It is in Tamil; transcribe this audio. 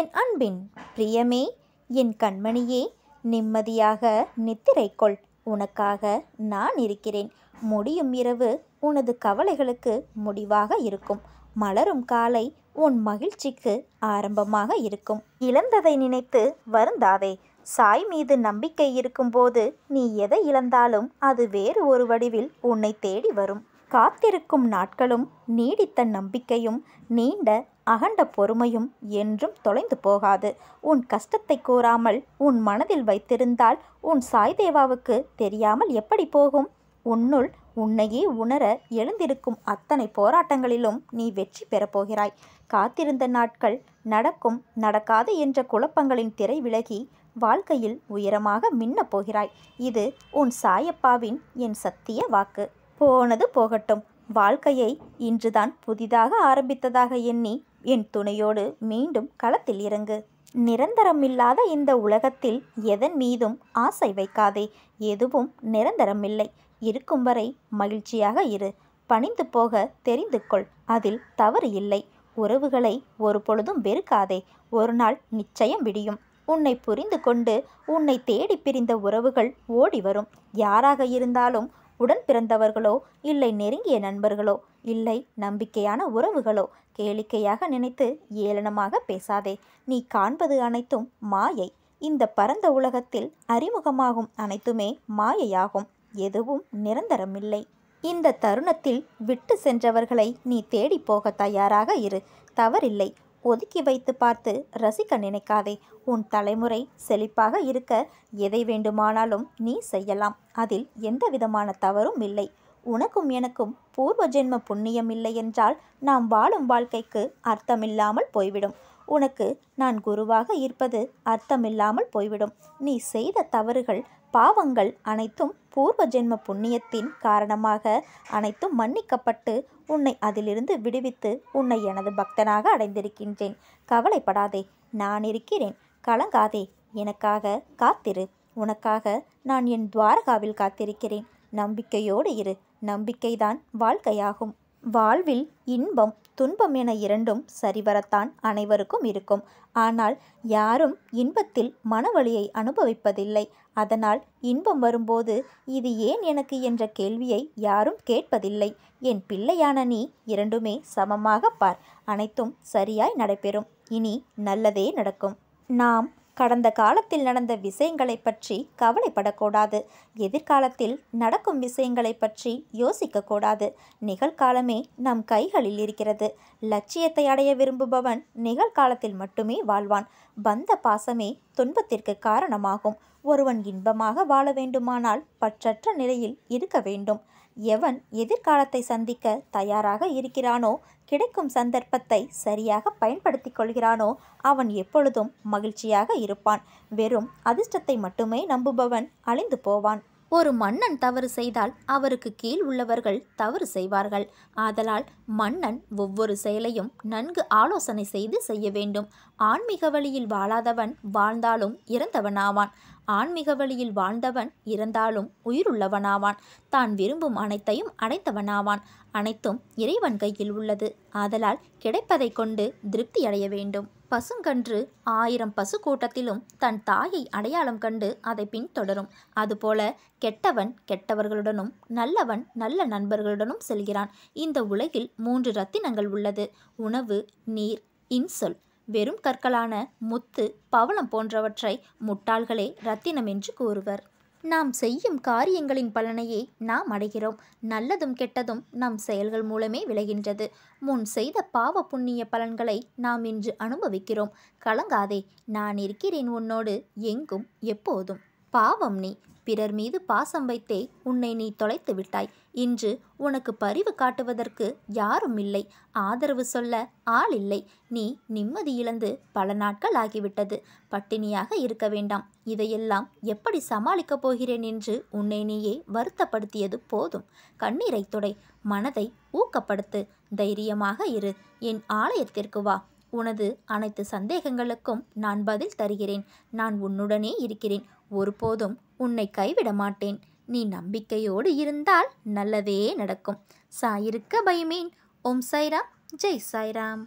என் அன்பின் பிரியமே என் கண்மணியே நிம்மதியாக நித்திரை கொள் உனக்காக நான் இருக்கிறேன் முடியும் இரவு உனது கவலைகளுக்கு முடிவாக இருக்கும் மலரும் காலை உன் மகிழ்ச்சிக்கு ஆரம்பமாக இருக்கும் இழந்ததை நினைத்து வருந்தாதே சாய் மீது நம்பிக்கை இருக்கும்போது நீ எதை இழந்தாலும் அது வேறு ஒரு வடிவில் உன்னை தேடி வரும் காத்திருக்கும் நாட்களும் நீடித்த நம்பிக்கையும் நீண்ட அகண்ட பொறுமையும் என்றும் தொலைந்து போகாது உன் கஷ்டத்தை கூறாமல் உன் மனதில் வைத்திருந்தால் உன் சாய்தேவாவுக்கு தெரியாமல் எப்படி போகும் உன்னுள் உன்னையே உணர எழுந்திருக்கும் அத்தனை போராட்டங்களிலும் நீ வெற்றி பெறப்போகிறாய் காத்திருந்த நாட்கள் நடக்கும் நடக்காது என்ற குழப்பங்களின் திரை விலகி வாழ்க்கையில் உயரமாக மின்னப் போகிறாய் இது உன் சாயப்பாவின் என் சத்திய வாக்கு போனது போகட்டும் வாழ்க்கையை இன்றுதான் புதிதாக ஆரம்பித்ததாக எண்ணி என் துணையோடு மீண்டும் களத்தில் இறங்கு நிரந்தரமில்லாத இந்த உலகத்தில் எதன் மீதும் ஆசை வைக்காதே எதுவும் நிரந்தரமில்லை இருக்கும் வரை மகிழ்ச்சியாக இரு பணிந்து போக தெரிந்து கொள் அதில் தவறு இல்லை உறவுகளை ஒரு பொழுதும் வெறுக்காதே ஒரு நாள் நிச்சயம் விடியும் உன்னை புரிந்து கொண்டு உன்னை தேடி பிரிந்த உறவுகள் ஓடி வரும் யாராக இருந்தாலும் உடன் பிறந்தவர்களோ இல்லை நெருங்கிய நண்பர்களோ இல்லை நம்பிக்கையான உறவுகளோ கேளிக்கையாக நினைத்து ஏளனமாக பேசாதே நீ காண்பது அனைத்தும் மாயை இந்த பரந்த உலகத்தில் அறிமுகமாகும் அனைத்துமே மாயையாகும் எதுவும் நிரந்தரமில்லை இந்த தருணத்தில் விட்டு சென்றவர்களை நீ தேடி போக தயாராக இரு தவறில்லை ஒதுக்கி வைத்து பார்த்து ரசிக்க நினைக்காதே உன் தலைமுறை செழிப்பாக இருக்க எதை வேண்டுமானாலும் நீ செய்யலாம் அதில் எந்த விதமான தவறும் இல்லை உனக்கும் எனக்கும் பூர்வ ஜென்ம புண்ணியம் இல்லை என்றால் நாம் வாழும் வாழ்க்கைக்கு அர்த்தமில்லாமல் போய்விடும் உனக்கு நான் குருவாக இருப்பது அர்த்தமில்லாமல் போய்விடும் நீ செய்த தவறுகள் பாவங்கள் அனைத்தும் பூர்வ ஜென்ம புண்ணியத்தின் காரணமாக அனைத்தும் மன்னிக்கப்பட்டு உன்னை அதிலிருந்து விடுவித்து உன்னை எனது பக்தனாக அடைந்திருக்கின்றேன் கவலைப்படாதே நான் இருக்கிறேன் கலங்காதே எனக்காக காத்திரு உனக்காக நான் என் துவாரகாவில் காத்திருக்கிறேன் நம்பிக்கையோடு இரு நம்பிக்கைதான் வாழ்க்கையாகும் வாழ்வில் இன்பம் துன்பம் என இரண்டும் சரிவரத்தான் அனைவருக்கும் இருக்கும் ஆனால் யாரும் இன்பத்தில் மனவழியை அனுபவிப்பதில்லை அதனால் இன்பம் வரும்போது இது ஏன் எனக்கு என்ற கேள்வியை யாரும் கேட்பதில்லை என் பிள்ளையான நீ இரண்டுமே சமமாக பார் அனைத்தும் சரியாய் நடைபெறும் இனி நல்லதே நடக்கும் நாம் கடந்த காலத்தில் நடந்த விஷயங்களை பற்றி கவலைப்படக்கூடாது எதிர்காலத்தில் நடக்கும் விஷயங்களை பற்றி யோசிக்கக்கூடாது நிகழ்காலமே நம் கைகளில் இருக்கிறது லட்சியத்தை அடைய விரும்புபவன் நிகழ்காலத்தில் மட்டுமே வாழ்வான் பந்த பாசமே துன்பத்திற்கு காரணமாகும் ஒருவன் இன்பமாக வாழ வேண்டுமானால் பற்றற்ற நிலையில் இருக்க வேண்டும் எவன் எதிர்காலத்தை சந்திக்க தயாராக இருக்கிறானோ கிடைக்கும் சந்தர்ப்பத்தை சரியாக பயன்படுத்தி கொள்கிறானோ அவன் எப்பொழுதும் மகிழ்ச்சியாக இருப்பான் வெறும் அதிர்ஷ்டத்தை மட்டுமே நம்புபவன் அழிந்து போவான் ஒரு மன்னன் தவறு செய்தால் அவருக்கு கீழ் உள்ளவர்கள் தவறு செய்வார்கள் ஆதலால் மன்னன் ஒவ்வொரு செயலையும் நன்கு ஆலோசனை செய்து செய்ய வேண்டும் ஆன்மீக வழியில் வாழாதவன் வாழ்ந்தாலும் இறந்தவனாவான் ஆன்மீக வழியில் வாழ்ந்தவன் இறந்தாலும் உயிருள்ளவனாவான் தான் விரும்பும் அனைத்தையும் அடைத்தவனாவான் அனைத்தும் இறைவன் கையில் உள்ளது ஆதலால் கிடைப்பதை கொண்டு திருப்தி அடைய வேண்டும் பசுங்கன்று ஆயிரம் பசு கூட்டத்திலும் தன் தாயை அடையாளம் கண்டு அதை பின்தொடரும் அதுபோல கெட்டவன் கெட்டவர்களுடனும் நல்லவன் நல்ல நண்பர்களுடனும் செல்கிறான் இந்த உலகில் மூன்று ரத்தினங்கள் உள்ளது உணவு நீர் இன்சொல் வெறும் கற்களான முத்து பவளம் போன்றவற்றை முட்டாள்களே ரத்தினம் என்று கூறுவர் நாம் செய்யும் காரியங்களின் பலனையே நாம் அடைகிறோம் நல்லதும் கெட்டதும் நம் செயல்கள் மூலமே விளைகின்றது முன் செய்த பாவ புண்ணிய பலன்களை நாம் இன்று அனுபவிக்கிறோம் கலங்காதே நான் இருக்கிறேன் உன்னோடு எங்கும் எப்போதும் பாவம் நீ பிறர் மீது பாசம் வைத்தே உன்னை நீ தொலைத்து விட்டாய் இன்று உனக்கு பரிவு காட்டுவதற்கு யாரும் இல்லை ஆதரவு சொல்ல ஆள் இல்லை நீ நிம்மதி இழந்து பல நாட்கள் ஆகிவிட்டது பட்டினியாக இருக்க வேண்டாம் இதையெல்லாம் எப்படி சமாளிக்கப் போகிறேன் என்று உன்னை நீயே வருத்தப்படுத்தியது போதும் கண்ணீரை துடை மனதை ஊக்கப்படுத்து தைரியமாக இரு என் ஆலயத்திற்கு வா உனது அனைத்து சந்தேகங்களுக்கும் நான் பதில் தருகிறேன் நான் உன்னுடனே இருக்கிறேன் ஒருபோதும் உன்னை கைவிட மாட்டேன் நீ நம்பிக்கையோடு இருந்தால் நல்லதே நடக்கும் சாயிருக்க பயமேன் ஓம் சாய்ராம் ஜெய் சாய்ராம்